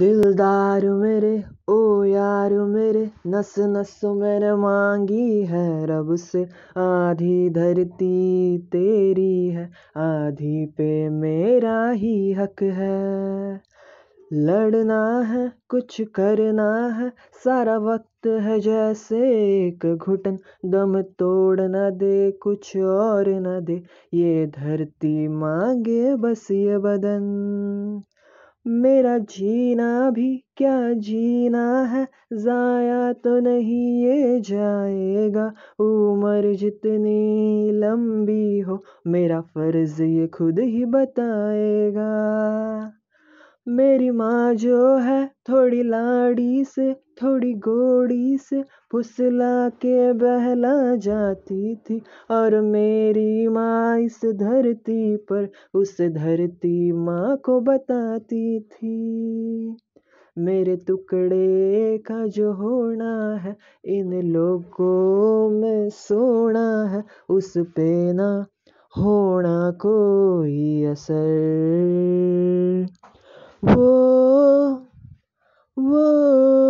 दिलदार मेरे ओ यार मेरे नस नस मेरे मांगी है रब से आधी धरती तेरी है आधी पे मेरा ही हक है लड़ना है कुछ करना है सारा वक्त है जैसे एक घुटन दम तोड़ न दे कुछ और न दे ये धरती मांगे बस ये बदन मेरा जीना भी क्या जीना है ज़ाया तो नहीं ये जाएगा उम्र जितनी लंबी हो मेरा फ़र्ज़ ये खुद ही बताएगा मेरी माँ जो है थोड़ी लाड़ी से थोड़ी गोड़ी से फुसला के बहला जाती थी और मेरी माँ इस धरती पर उस धरती माँ को बताती थी मेरे टुकड़े का जो होना है इन लोगों में सोना है उस पे ना होना कोई असर Whoa, whoa.